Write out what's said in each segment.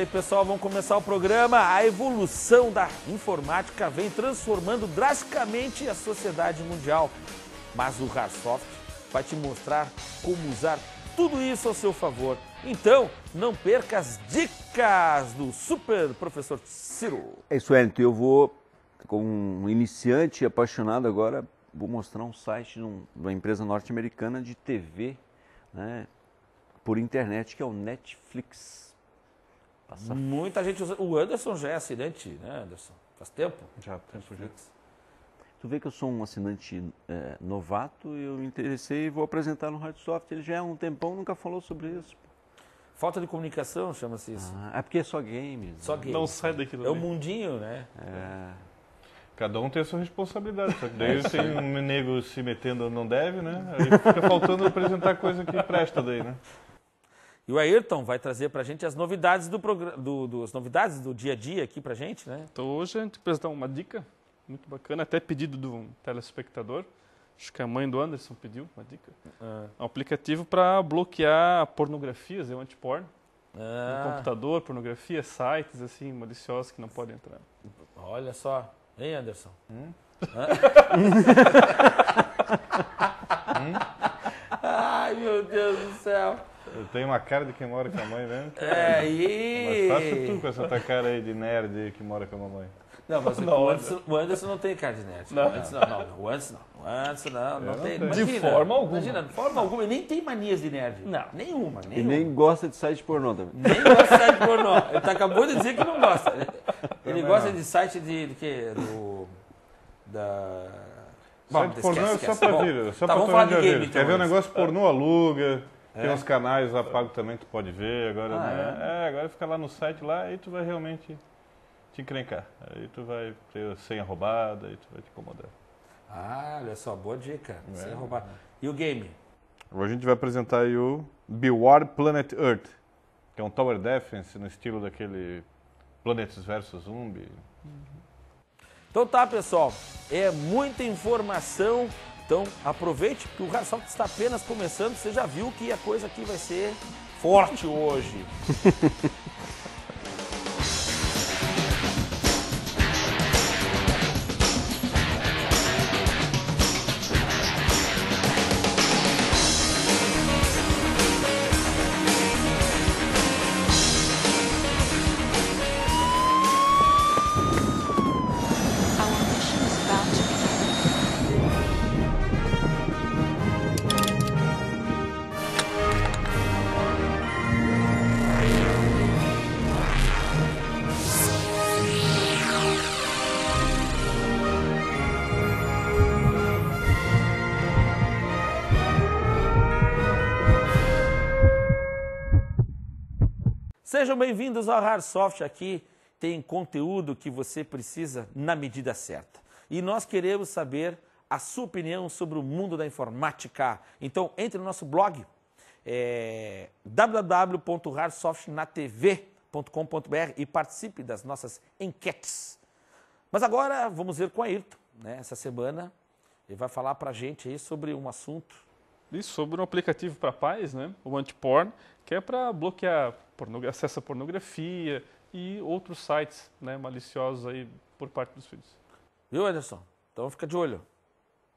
aí, pessoal. Vamos começar o programa. A evolução da informática vem transformando drasticamente a sociedade mundial. Mas o Hardsoft vai te mostrar como usar tudo isso ao seu favor. Então, não perca as dicas do super professor Ciro. É isso, Elton. Eu vou, como um iniciante apaixonado agora, vou mostrar um site de uma empresa norte-americana de TV né, por internet, que é o Netflix. Passa. Muita gente usa. O Anderson já é assinante, né, Anderson? Faz tempo? Já, tempo já. Tu vê que eu sou um assinante é, novato e eu me interessei e vou apresentar no Hardsoft. Ele já há é um tempão nunca falou sobre isso. Falta de comunicação chama-se isso. Ah, é porque é só games. Né? Só né? games. Não sai daquilo. É o mundinho, né? É. Cada um tem a sua responsabilidade. Só que daí é. tem um nego se metendo não deve, né? Aí fica faltando apresentar coisa que presta daí, né? E o Ayrton vai trazer para a gente as novidades do, do, do, as novidades do dia a dia aqui para a gente, né? Então hoje a gente precisa dar uma dica muito bacana, até pedido de um telespectador. Acho que a mãe do Anderson pediu uma dica. Ah. Um aplicativo para bloquear pornografias, é um antiporn. Ah. computador, pornografia, sites assim, maliciosos que não podem entrar. Olha só. Hein, Anderson? Hum? hum? Ai, meu Deus do céu. Eu tenho uma cara de quem mora com a mãe mesmo. Né? É, é e. Mas faça tu com essa tua cara aí de nerd que mora com a mamãe. Não, mas não, o, Anderson, o, Anderson, não tem cara de nerd. Não. O Anderson não, não. O Anderson não. O Anderson não, não, não tem. Imagina, de forma alguma. Imagina, de forma alguma. Ele nem tem manias de nerd. Não. Nenhuma, nenhuma. E nem gosta de site pornô também. Nem gosta de site pornô. Ele tá, acabou de dizer que não gosta. Ele, gosta de site de, de quê? Do. Da. Bom, site pornô é só pra vir. só tá, pra vamos falar de game, então, Quer ver um negócio pornô, aluga. É. Tem uns canais lá pago também tu pode ver, agora ah, né? é? é, agora fica lá no site lá e tu vai realmente te encrencar. Aí tu vai ter senha roubada e tu vai te incomodar. Ah, olha só, boa dica. É. Senha roubada. E o game? Hoje a gente vai apresentar aí o War Planet Earth, que é um Tower Defense no estilo daquele Planets vs Zumbi. Uhum. Então tá, pessoal. É muita informação então aproveite, porque o Garçom está apenas começando. Você já viu que a coisa aqui vai ser forte hoje. Sejam bem-vindos ao Hardsoft aqui. Tem conteúdo que você precisa na medida certa. E nós queremos saber a sua opinião sobre o mundo da informática. Então entre no nosso blog é, www.hardsoftnatv.com.br e participe das nossas enquetes. Mas agora vamos ver com a Ayrton. Né? Essa semana ele vai falar para a gente aí sobre um assunto isso, sobre um aplicativo para pais, né, o Antiporn, que é para bloquear acesso à pornografia e outros sites né, maliciosos aí por parte dos filhos. Viu, Ederson? Então fica de olho.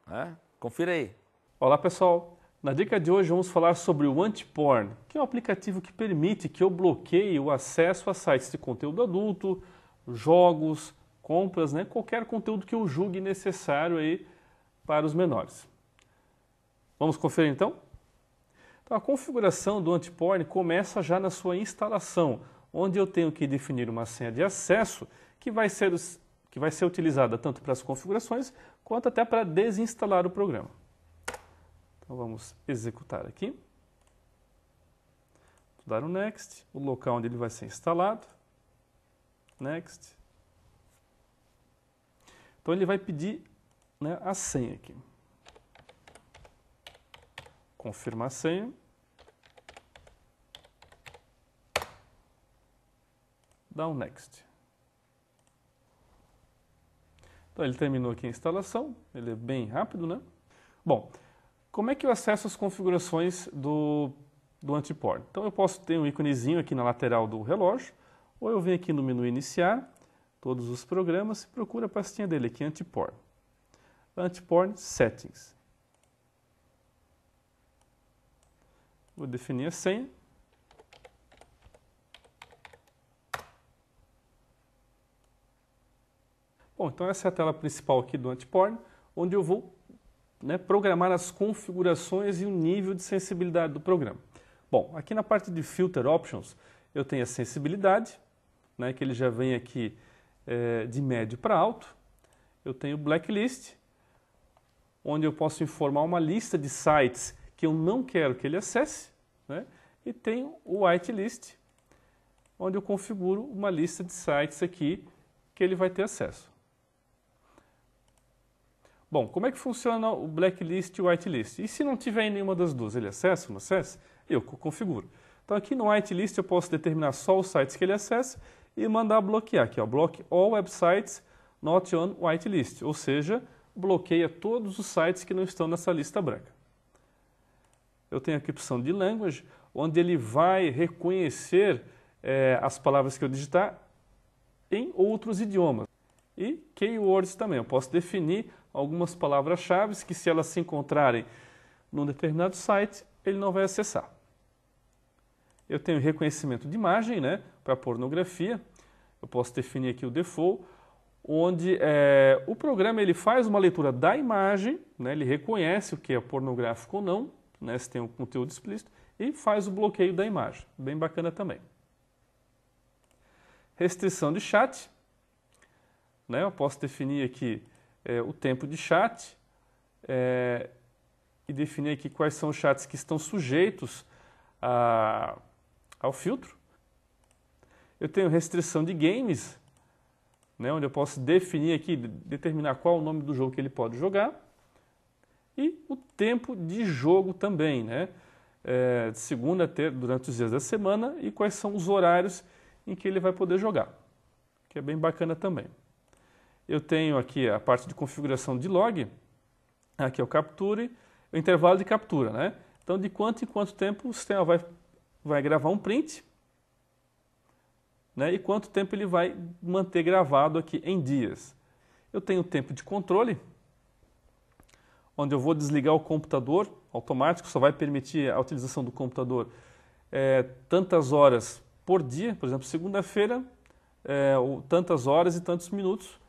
Né? Confira aí. Olá, pessoal. Na dica de hoje vamos falar sobre o Antiporn, que é um aplicativo que permite que eu bloqueie o acesso a sites de conteúdo adulto, jogos, compras, né, qualquer conteúdo que eu julgue necessário aí para os menores. Vamos conferir então? Então, a configuração do antiporn começa já na sua instalação, onde eu tenho que definir uma senha de acesso que vai ser, que vai ser utilizada tanto para as configurações quanto até para desinstalar o programa. Então vamos executar aqui. dar o um next, o local onde ele vai ser instalado. Next. Então ele vai pedir né, a senha aqui confirma a senha. Dá um next. Então ele terminou aqui a instalação, ele é bem rápido, né? Bom, como é que eu acesso as configurações do, do anti-porn? Então eu posso ter um íconezinho aqui na lateral do relógio, ou eu venho aqui no menu iniciar, todos os programas, e procuro a pastinha dele aqui, é anti-porn. Anti-porn settings. Vou definir a senha. Bom, então essa é a tela principal aqui do Antiporn, onde eu vou né, programar as configurações e o nível de sensibilidade do programa. Bom, aqui na parte de Filter Options, eu tenho a sensibilidade, né, que ele já vem aqui é, de médio para alto. Eu tenho Blacklist, onde eu posso informar uma lista de sites que eu não quero que ele acesse, né? e tenho o whitelist, onde eu configuro uma lista de sites aqui que ele vai ter acesso. Bom, como é que funciona o blacklist e o whitelist? E se não tiver nenhuma das duas, ele acessa ou não acessa? Eu configuro. Então aqui no whitelist eu posso determinar só os sites que ele acessa e mandar bloquear aqui, ó, é block all websites not on whitelist, ou seja, bloqueia todos os sites que não estão nessa lista branca eu tenho aqui a opção de Language, onde ele vai reconhecer é, as palavras que eu digitar em outros idiomas. E keywords também, eu posso definir algumas palavras-chave que se elas se encontrarem num determinado site, ele não vai acessar. Eu tenho reconhecimento de imagem né, para pornografia, eu posso definir aqui o default, onde é, o programa ele faz uma leitura da imagem, né, ele reconhece o que é pornográfico ou não, né, se tem um conteúdo explícito, e faz o bloqueio da imagem. Bem bacana também. Restrição de chat. Né, eu posso definir aqui é, o tempo de chat é, e definir aqui quais são os chats que estão sujeitos a, ao filtro. Eu tenho restrição de games, né, onde eu posso definir aqui, determinar qual o nome do jogo que ele pode jogar e o tempo de jogo também, né? É, de segunda até durante os dias da semana e quais são os horários em que ele vai poder jogar, que é bem bacana também. Eu tenho aqui a parte de configuração de log, aqui é o capture, o intervalo de captura, né? Então, de quanto em quanto tempo o sistema vai, vai gravar um print né? e quanto tempo ele vai manter gravado aqui em dias. Eu tenho o tempo de controle, onde eu vou desligar o computador automático, só vai permitir a utilização do computador é, tantas horas por dia, por exemplo, segunda-feira, é, tantas horas e tantos minutos,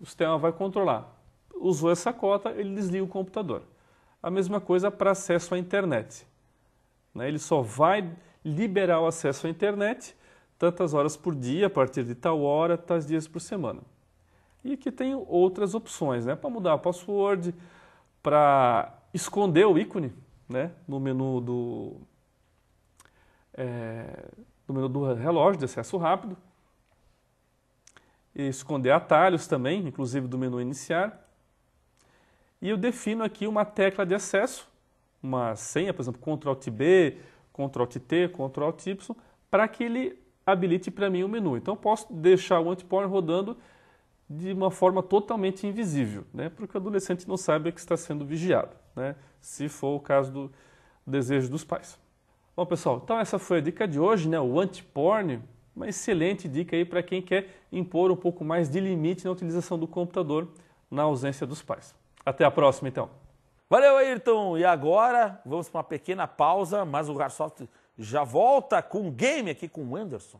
o sistema vai controlar. Usou essa cota, ele desliga o computador. A mesma coisa para acesso à internet. Né? Ele só vai liberar o acesso à internet tantas horas por dia, a partir de tal hora, tais dias por semana. E aqui tem outras opções, né? para mudar a password, para esconder o ícone né, no menu do, é, no menu do relógio de acesso rápido. E esconder atalhos também, inclusive do menu iniciar. E eu defino aqui uma tecla de acesso, uma senha, por exemplo, Ctrl+Alt+B, Ctrl+Alt+T, Ctrl+Alt+Y, para que ele habilite para mim o menu. Então eu posso deixar o antiporn rodando de uma forma totalmente invisível, né? porque o adolescente não sabe que está sendo vigiado, né? se for o caso do desejo dos pais. Bom, pessoal, então essa foi a dica de hoje, né? o anti-porn, uma excelente dica aí para quem quer impor um pouco mais de limite na utilização do computador na ausência dos pais. Até a próxima, então. Valeu, Ayrton! E agora vamos para uma pequena pausa, mas o Garsoft já volta com o game aqui com o Anderson.